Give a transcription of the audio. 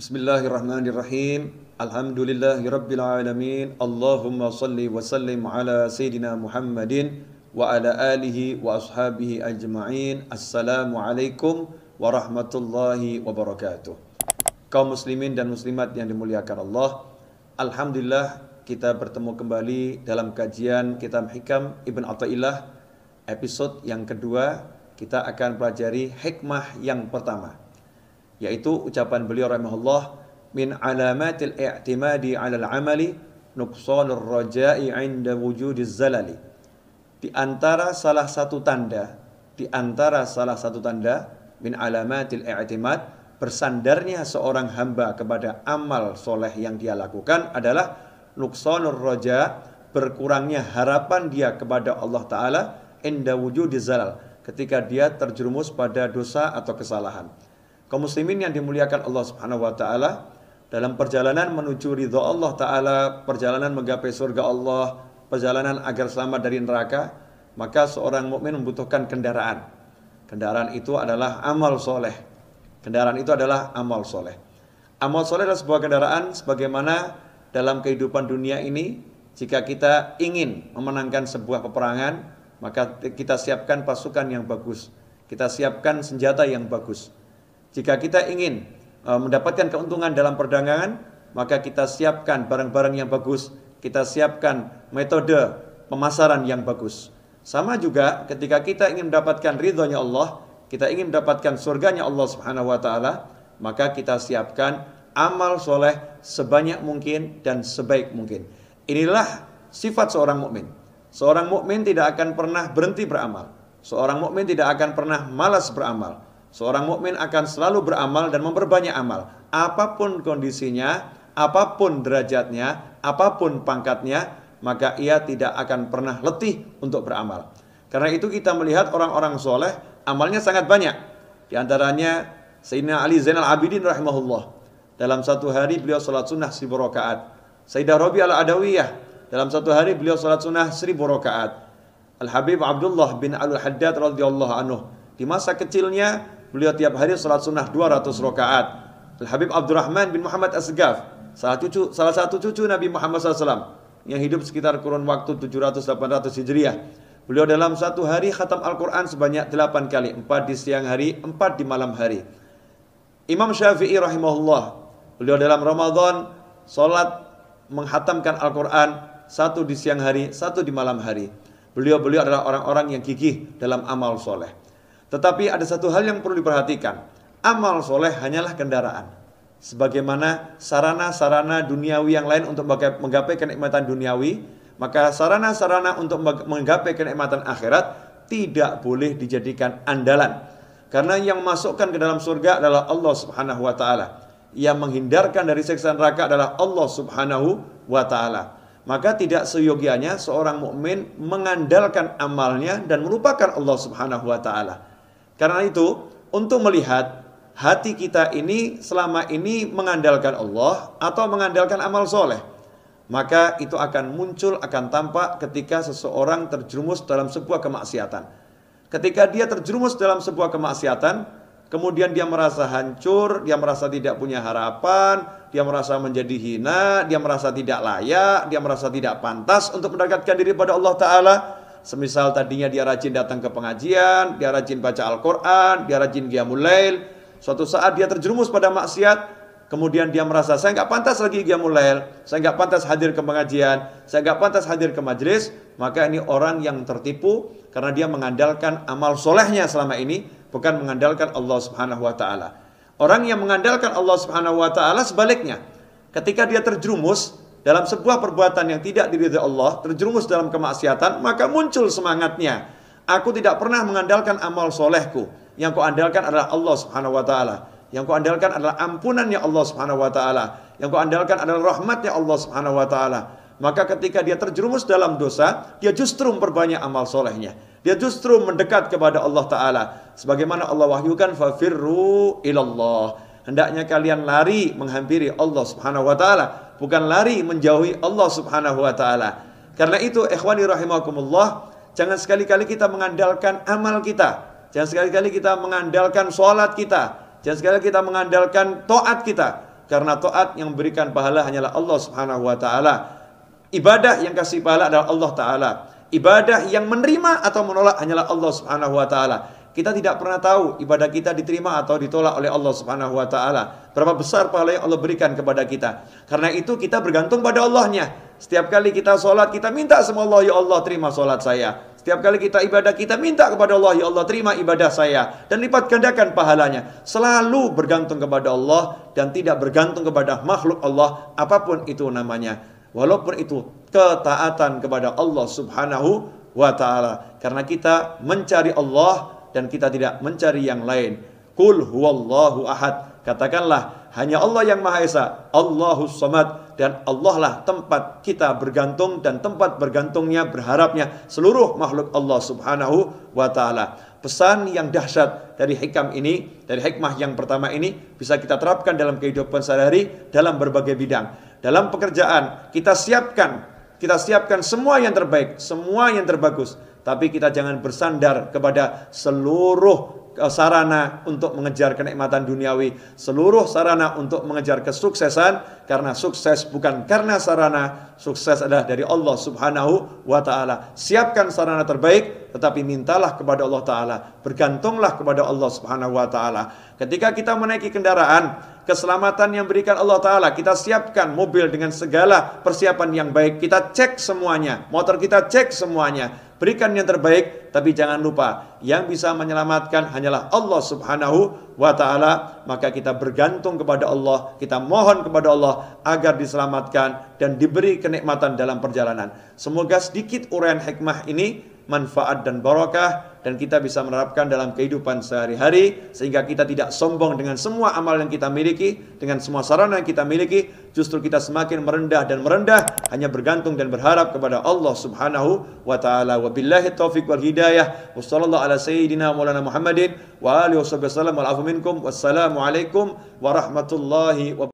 Bismillahirrahmanirrahim. Alhamdulillahi alamin. Allahumma salli wa sallim ala sayyidina Muhammadin wa ala alihi wa ashabihi ajma'in. Assalamu alaikum warahmatullahi wabarakatuh. Kaum muslimin dan muslimat yang dimuliakan Allah, alhamdulillah kita bertemu kembali dalam kajian Kitab Hikam Ibn Atta'illah episode yang kedua kita akan pelajari hikmah yang pertama yaitu ucapan beliau rahimahullah min alamatil i'timadi 'alal 'amali nuqsanur raja'i 'inda wujudiz zalali di antara salah satu tanda di antara salah satu tanda min alamatil i'timad bersandarnya seorang hamba kepada amal soleh yang dia lakukan adalah nuqsanur raja berkurangnya harapan dia kepada Allah taala inda wujudi zalal ketika dia terjerumus pada dosa atau kesalahan. Kaum muslimin yang dimuliakan Allah Subhanahu wa taala, dalam perjalanan menuju ridha Allah taala, perjalanan menggapai surga Allah, perjalanan agar selamat dari neraka, maka seorang mukmin membutuhkan kendaraan. Kendaraan itu adalah amal soleh. Kendaraan itu adalah amal soleh. Amal soleh adalah sebuah kendaraan sebagaimana dalam kehidupan dunia ini, jika kita ingin memenangkan sebuah peperangan, maka kita siapkan pasukan yang bagus, kita siapkan senjata yang bagus. Jika kita ingin uh, mendapatkan keuntungan dalam perdagangan, maka kita siapkan barang-barang yang bagus, kita siapkan metode pemasaran yang bagus. Sama juga ketika kita ingin mendapatkan ridhonya Allah, kita ingin mendapatkan surganya Allah Subhanahu wa taala, maka kita siapkan amal soleh sebanyak mungkin dan sebaik mungkin. Inilah sifat seorang mukmin. Seorang mukmin tidak akan pernah berhenti beramal. Seorang mukmin tidak akan pernah malas beramal. Seorang mukmin akan selalu beramal dan memperbanyak amal. Apapun kondisinya, apapun derajatnya, apapun pangkatnya, maka ia tidak akan pernah letih untuk beramal. Karena itu kita melihat orang-orang soleh amalnya sangat banyak. Di antaranya Sayyidina Ali Zainal Abidin rahimahullah. Dalam satu hari beliau sholat sunnah si Sayyidah Rabi al-Adawiyah dalam satu hari beliau salat sunnah seribu rakaat. Al-Habib Abdullah bin Al-Haddad radhiyallahu anhu. Di masa kecilnya beliau tiap hari salat sunnah 200 rakaat. Al-Habib Abdurrahman bin Muhammad Asgaf, salah, cucu, salah satu cucu Nabi Muhammad SAW yang hidup sekitar kurun waktu 700-800 Hijriah. Beliau dalam satu hari khatam Al-Quran sebanyak 8 kali, 4 di siang hari, 4 di malam hari. Imam Syafi'i rahimahullah, beliau dalam Ramadan, sholat menghatamkan Al-Quran satu di siang hari, satu di malam hari. Beliau-beliau adalah orang-orang yang gigih dalam amal soleh. Tetapi ada satu hal yang perlu diperhatikan. Amal soleh hanyalah kendaraan. Sebagaimana sarana-sarana duniawi yang lain untuk menggapai kenikmatan duniawi, maka sarana-sarana untuk menggapai kenikmatan akhirat tidak boleh dijadikan andalan. Karena yang masukkan ke dalam surga adalah Allah Subhanahu wa taala. Yang menghindarkan dari siksa neraka adalah Allah Subhanahu wa taala maka tidak seyogianya seorang mukmin mengandalkan amalnya dan melupakan Allah Subhanahu wa taala. Karena itu, untuk melihat hati kita ini selama ini mengandalkan Allah atau mengandalkan amal soleh, maka itu akan muncul, akan tampak ketika seseorang terjerumus dalam sebuah kemaksiatan. Ketika dia terjerumus dalam sebuah kemaksiatan, Kemudian dia merasa hancur, dia merasa tidak punya harapan, dia merasa menjadi hina, dia merasa tidak layak, dia merasa tidak pantas untuk mendekatkan diri pada Allah Ta'ala. Semisal tadinya dia rajin datang ke pengajian, dia rajin baca Al-Quran, dia rajin dia Lail. Suatu saat dia terjerumus pada maksiat, kemudian dia merasa saya nggak pantas lagi dia Lail, saya nggak pantas hadir ke pengajian, saya nggak pantas hadir ke majelis, maka ini orang yang tertipu karena dia mengandalkan amal solehnya selama ini, bukan mengandalkan Allah Subhanahu wa taala. Orang yang mengandalkan Allah Subhanahu wa taala sebaliknya, ketika dia terjerumus dalam sebuah perbuatan yang tidak diridhoi Allah, terjerumus dalam kemaksiatan, maka muncul semangatnya. Aku tidak pernah mengandalkan amal solehku. Yang kuandalkan andalkan adalah Allah Subhanahu wa taala. Yang kuandalkan andalkan adalah ampunannya Allah Subhanahu wa taala. Yang kuandalkan andalkan adalah rahmatnya Allah Subhanahu wa taala. Maka ketika dia terjerumus dalam dosa, dia justru memperbanyak amal solehnya. Dia justru mendekat kepada Allah Ta'ala. Sebagaimana Allah wahyukan, Fafirru ilallah. Hendaknya kalian lari menghampiri Allah Subhanahu wa taala, bukan lari menjauhi Allah Subhanahu wa taala. Karena itu ikhwani rahimakumullah, jangan sekali-kali kita mengandalkan amal kita. Jangan sekali-kali kita mengandalkan sholat kita. Jangan sekali kita mengandalkan toat kita. Karena toat yang memberikan pahala hanyalah Allah subhanahu wa ta'ala. Ibadah yang kasih pahala adalah Allah Ta'ala. Ibadah yang menerima atau menolak hanyalah Allah Subhanahu wa taala. Kita tidak pernah tahu ibadah kita diterima atau ditolak oleh Allah Subhanahu wa taala. Berapa besar pahala yang Allah berikan kepada kita. Karena itu kita bergantung pada Allahnya. Setiap kali kita sholat, kita minta semua Allah, ya Allah terima sholat saya. Setiap kali kita ibadah, kita minta kepada Allah, ya Allah terima ibadah saya. Dan lipat gandakan pahalanya. Selalu bergantung kepada Allah dan tidak bergantung kepada makhluk Allah, apapun itu namanya walaupun itu ketaatan kepada Allah Subhanahu wa taala karena kita mencari Allah dan kita tidak mencari yang lain. kul huwallahu ahad. Katakanlah hanya Allah yang Maha Esa, Allahus Samad dan Allah lah tempat kita bergantung dan tempat bergantungnya berharapnya seluruh makhluk Allah Subhanahu wa taala. Pesan yang dahsyat dari hikam ini, dari hikmah yang pertama ini bisa kita terapkan dalam kehidupan sehari-hari dalam berbagai bidang dalam pekerjaan kita siapkan kita siapkan semua yang terbaik, semua yang terbagus, tapi kita jangan bersandar kepada seluruh Eh, sarana untuk mengejar kenikmatan duniawi, seluruh sarana untuk mengejar kesuksesan karena sukses bukan karena sarana, sukses adalah dari Allah Subhanahu wa taala. Siapkan sarana terbaik tetapi mintalah kepada Allah taala, bergantunglah kepada Allah Subhanahu wa taala. Ketika kita menaiki kendaraan, keselamatan yang berikan Allah Ta'ala. Kita siapkan mobil dengan segala persiapan yang baik. Kita cek semuanya. Motor kita cek semuanya berikan yang terbaik, tapi jangan lupa yang bisa menyelamatkan hanyalah Allah Subhanahu wa taala. Maka kita bergantung kepada Allah, kita mohon kepada Allah agar diselamatkan dan diberi kenikmatan dalam perjalanan. Semoga sedikit uraian hikmah ini manfaat dan barokah dan kita bisa menerapkan dalam kehidupan sehari-hari sehingga kita tidak sombong dengan semua amal yang kita miliki, dengan semua sarana yang kita miliki, justru kita semakin merendah dan merendah hanya bergantung dan berharap kepada Allah Subhanahu wa taala. Wabillahi taufik wal hidayah. Wassallallahu ala sayyidina Maulana Muhammadin wa alihi wasallam. Wassalamualaikum warahmatullahi wabarakatuh.